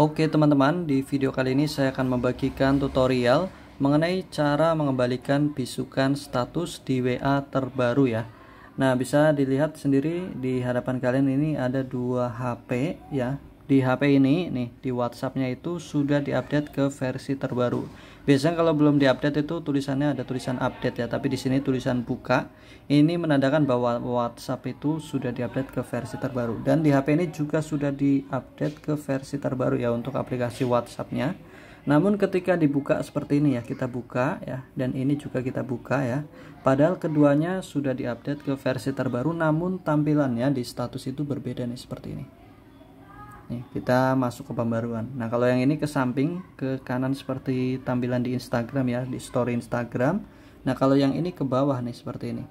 Oke teman-teman, di video kali ini saya akan membagikan tutorial mengenai cara mengembalikan bisukan status di WA terbaru ya. Nah, bisa dilihat sendiri di hadapan kalian ini ada dua HP ya di HP ini nih di WhatsAppnya itu sudah diupdate ke versi terbaru biasanya kalau belum diupdate itu tulisannya ada tulisan update ya tapi di sini tulisan buka ini menandakan bahwa WhatsApp itu sudah diupdate ke versi terbaru dan di HP ini juga sudah diupdate ke versi terbaru ya untuk aplikasi WhatsAppnya namun ketika dibuka seperti ini ya kita buka ya dan ini juga kita buka ya padahal keduanya sudah diupdate ke versi terbaru namun tampilannya di status itu berbeda nih seperti ini nih iya. kita masuk ke pembaruan nah kalau yang ini ke samping ke kanan seperti tampilan di Instagram ya di story Instagram nah kalau yang ini ke bawah nih seperti ini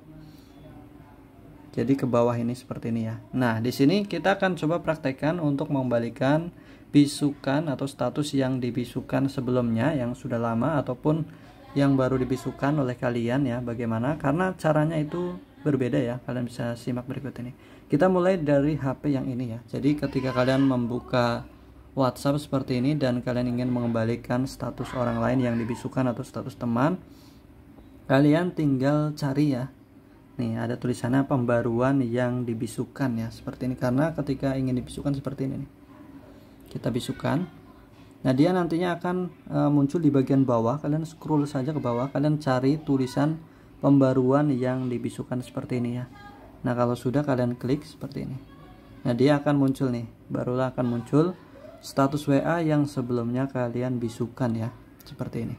jadi ke bawah ini seperti ini ya nah di sini kita akan coba praktekkan untuk membalikan bisukan atau status yang dibisukan sebelumnya yang sudah lama ataupun yang baru dibisukan oleh kalian ya bagaimana karena caranya itu berbeda ya kalian bisa simak berikut ini kita mulai dari HP yang ini ya jadi ketika kalian membuka WhatsApp seperti ini dan kalian ingin mengembalikan status orang lain yang dibisukan atau status teman kalian tinggal cari ya nih ada tulisannya pembaruan yang dibisukan ya seperti ini karena ketika ingin dibisukan seperti ini kita bisukan nah dia nantinya akan eh, muncul di bagian bawah kalian scroll saja ke bawah kalian cari tulisan pembaruan yang dibisukan seperti ini ya nah kalau sudah kalian klik seperti ini nah dia akan muncul nih barulah akan muncul status WA yang sebelumnya kalian bisukan ya seperti ini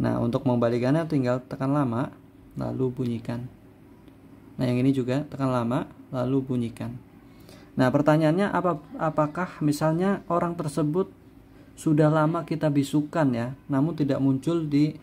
nah untuk membalikannya tinggal tekan lama lalu bunyikan nah yang ini juga tekan lama lalu bunyikan nah pertanyaannya apa apakah misalnya orang tersebut sudah lama kita bisukan ya namun tidak muncul di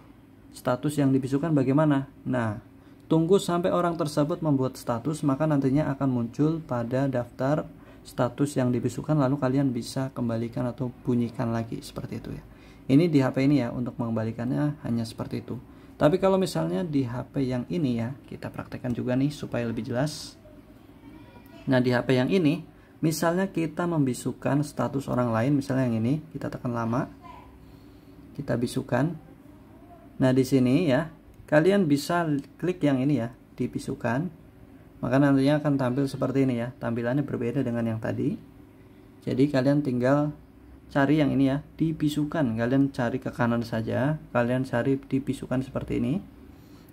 status yang dibisukan bagaimana? Nah, tunggu sampai orang tersebut membuat status, maka nantinya akan muncul pada daftar status yang dibisukan lalu kalian bisa kembalikan atau bunyikan lagi seperti itu ya. Ini di HP ini ya untuk mengembalikannya hanya seperti itu. Tapi kalau misalnya di HP yang ini ya, kita praktekkan juga nih supaya lebih jelas. Nah, di HP yang ini misalnya kita membisukan status orang lain, misalnya yang ini, kita tekan lama. Kita bisukan Nah, di sini ya, kalian bisa klik yang ini ya, dipisukan. Maka nantinya akan tampil seperti ini ya. Tampilannya berbeda dengan yang tadi. Jadi kalian tinggal cari yang ini ya, dipisukan. Kalian cari ke kanan saja, kalian cari dipisukan seperti ini.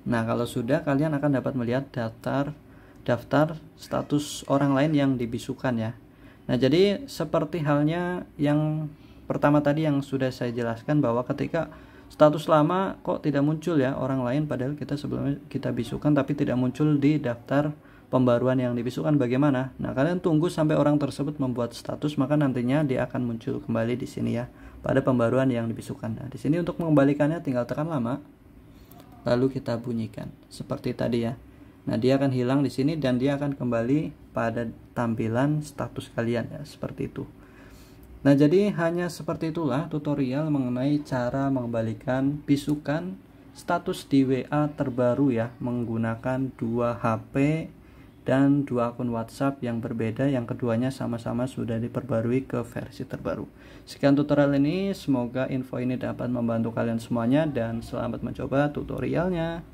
Nah, kalau sudah kalian akan dapat melihat daftar daftar status orang lain yang dibisukan ya. Nah, jadi seperti halnya yang pertama tadi yang sudah saya jelaskan bahwa ketika Status lama kok tidak muncul ya orang lain padahal kita sebelumnya kita bisukan tapi tidak muncul di daftar pembaruan yang dibisukan bagaimana? Nah, kalian tunggu sampai orang tersebut membuat status maka nantinya dia akan muncul kembali di sini ya pada pembaruan yang dibisukan. Nah, di sini untuk mengembalikannya tinggal tekan lama lalu kita bunyikan seperti tadi ya. Nah, dia akan hilang di sini dan dia akan kembali pada tampilan status kalian ya, seperti itu. Nah, jadi hanya seperti itulah tutorial mengenai cara mengembalikan pisukan status di WA terbaru ya menggunakan dua HP dan dua akun WhatsApp yang berbeda yang keduanya sama-sama sudah diperbarui ke versi terbaru. Sekian tutorial ini, semoga info ini dapat membantu kalian semuanya dan selamat mencoba tutorialnya.